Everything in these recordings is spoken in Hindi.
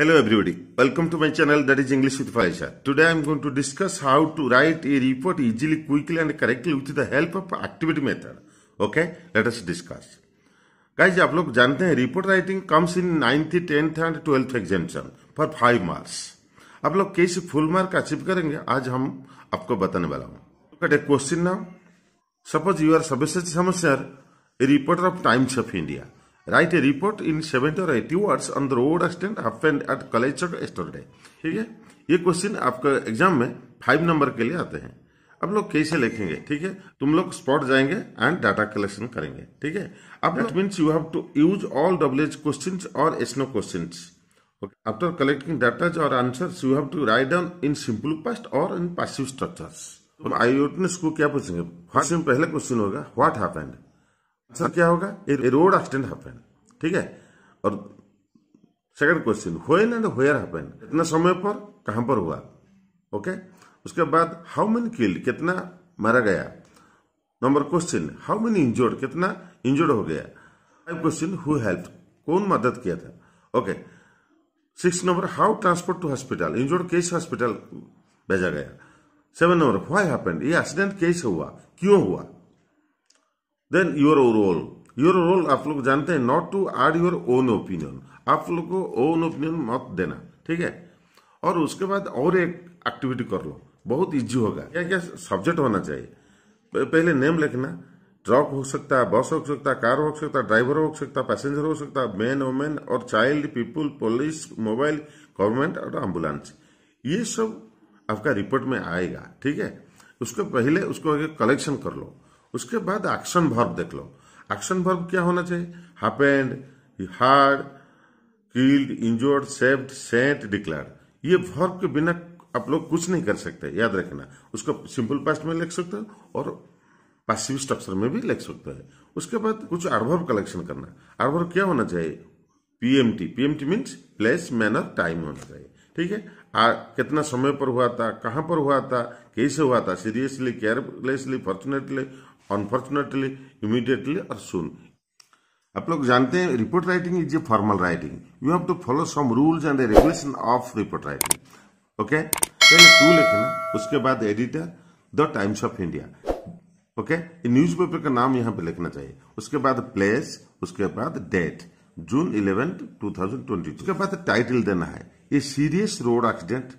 Hello everybody, welcome to my channel that is English with Faisha. Today I am going to discuss how to write a report easily, quickly and correctly with the help of activity method. Okay, let us discuss. Guys, you all know guys आप लोग जानते हैं report writing comes in ninth tenth and twelfth examination for five marks आप लोग कैसे फुल मार्क अचीव करेंगे आज Look at a question now. Suppose you are a are service a reporter of Times of India. Write a report in seventy और eighty words on the road accident happened at college Chowk yesterday ठीक है ये क्वेश्चन आपके एग्जाम में फाइव नंबर के लिए आते हैं अब लोग कैसे लिखेंगे ठीक है तुम लोग स्पॉट जाएंगे एंड डाटा कलेक्शन करेंगे ठीक है अब that means you have to use all W H question और एसनो क्वेश्चन आफ्टर कलेक्टिंग डाटाज और answer you have to write down in simple past और इन पासिव स्ट्रक्चर्स आई को क्या पूछेंगे फर्स्ट में क्वेश्चन होगा व्हाट हैपेंड आंसर क्या होगा ए रोड एक्सीडेंट हैपन ठीक है और second question when and where happen कितना समय पर कहां पर हुआ ओके उसके बाद हाउ मेनी किल्ड कितना मारा गया number question how many injured कितना इंजोर्ड हो गया फाइव क्वेश्चन हु हेल्प कौन मदद किया था okay six number how transport to hospital injured कैसे हॉस्पिटल भेजा गया सेवन नंबर व्हाई हैपेंड ये एक्सीडेंट कैसे हुआ क्यों हुआ then your role your role आप लोग जानते हैं not to are your own opinion आप लोग को ओन ओपिनियन मत देना ठीक है और उसके बाद और एक एक्टिविटी कर लो बहुत इजी होगा क्या क्या सब्जेक्ट होना चाहिए पहले नेम लिखना ट्रक हो सकता है बस हो सकता है कार हो सकता है ड्राइवर हो सकता है पैसेंजर हो सकता है मैन वोमेन और child people police mobile government और एम्बुलेंस ये सब आपका रिपोर्ट में आएगा ठीक है उसको पहले उसको कलेक्शन कर लो उसके बाद एक्शन वर्ब देख लो एक्शन वर्ब क्या होना चाहिए happened hard killed injured saved sent declare ये वर्ब के बिना आप लोग कुछ नहीं कर सकते याद रखना उसको सिंपल पास्ट में लिख सकते हो और पैसिव स्ट्रक्चर में भी लिख सकते हैं उसके बाद कुछ आर्वर्व कलेक्शन करना आर्वर्व क्या होना चाहिए PMT PMT means place manner time होना चाहिए ठीक है आ, कितना समय पर हुआ था कहां पर हुआ था कैसे हुआ था seriously carelessly fortunately unfortunately immediately और सुन आप लोग जानते हैं report writing is a formal writing you have to follow some rules and regulation of report writing okay पहले टू लिखना उसके बाद editor the Times of India okay newspaper का नाम यहाँ पे लिखना चाहिए उसके बाद प्लेस उसके बाद date June eleventh two thousand twenty उसके बाद टाइटल देना है a serious road accident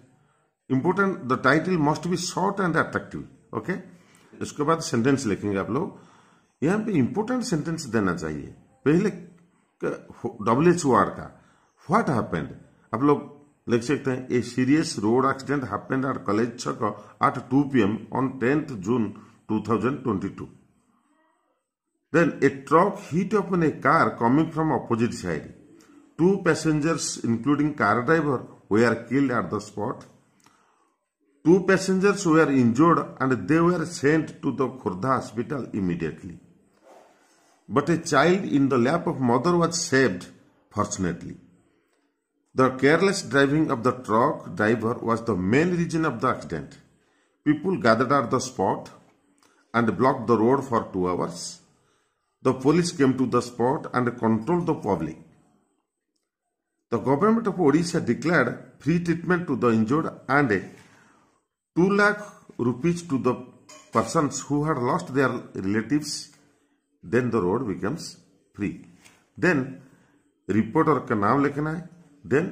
important the title must be short and attractive okay उसके बाद सेंटेंस लिखेंगे आप लोग यहां पे इंपोर्टेंट सेंटेंस देना चाहिए पहले डब्ल्यू एच आर का व्हाट हैपेंड आप लोग लिख सकते हैं a serious road accident happened our college छक at two P M on tenth June two thousand twenty two then a truck hit upon a car coming from opposite side two passengers including car driver were killed at the spot Two passengers were injured and they were sent to the Khurda hospital immediately. But a child in the lap of mother was saved, fortunately. The careless driving of the truck driver was the main reason of the accident. People gathered at the spot and blocked the road for two hours. The police came to the spot and controlled the public. The government of Odisha declared free treatment to the injured and two lakh rupees to the person who had lost their relatives, then the road becomes free. Then reporter का नाम लिखना है देन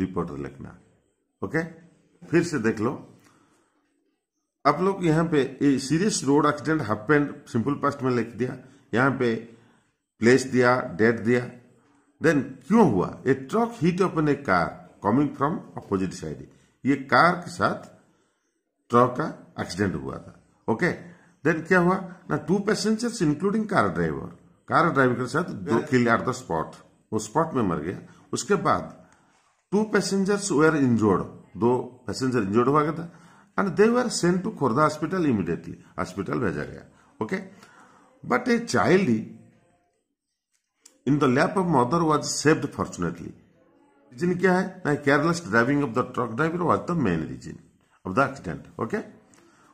रिपोर्टर लिखना है ओके फिर से देख लो आप लोग यहाँ पे serious road accident happened simple past में लिख दिया यहां पे प्लेस दिया डेट दिया देन क्यों हुआ a truck hit upon a car coming from opposite side ये कार के साथ ट्रक का एक्सीडेंट हुआ था ओके देन क्या हुआ ना two passengers including car driver car driver के साथ दो किल एट द स्पॉट वो स्पॉट में मर गया उसके बाद टू पैसेंजर्स वेर इंजोर्ड दो पैसेंजर इंजोर्ड हुआ गया था and they were sent to Khordha hospital immediately hospital भेजा गया okay but a child in the lap of mother was saved fortunately reason क्या है careless driving of the truck driver was the main reason of the accident okay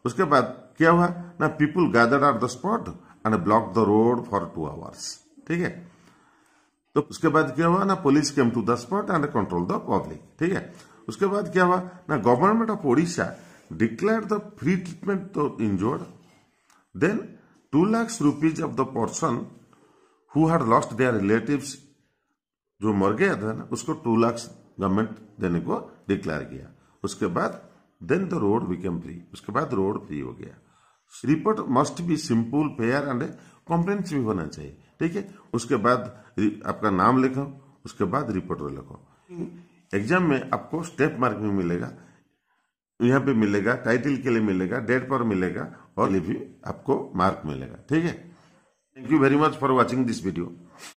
उसके बाद क्या हुआ ना people gathered at the spot and block the road for two hours ठीक है तो उसके बाद क्या हुआ ना police came to the spot and control the public ठीक है उसके बाद क्या हुआ ना government of Odisha declare the free treatment injured then two lakhs rupees of the person who had lost their relative जो मर गया था ना उसको टू लैक्स गवर्नमेंट देने को डिक्लेयर किया उसके बाद then the road became free उसके बाद रोड फ्री हो गया report must be simple fair and comprehensive भी होना चाहिए ठीक है उसके बाद आपका नाम लिखो उसके बाद रिपोर्टर लिखो एग्जाम में आपको स्टेप मार्क भी मिलेगा यहाँ पे मिलेगा टाइटल के लिए मिलेगा डेट पर मिलेगा और भी आपको मार्क मिलेगा ठीक है thank you very much for watching this video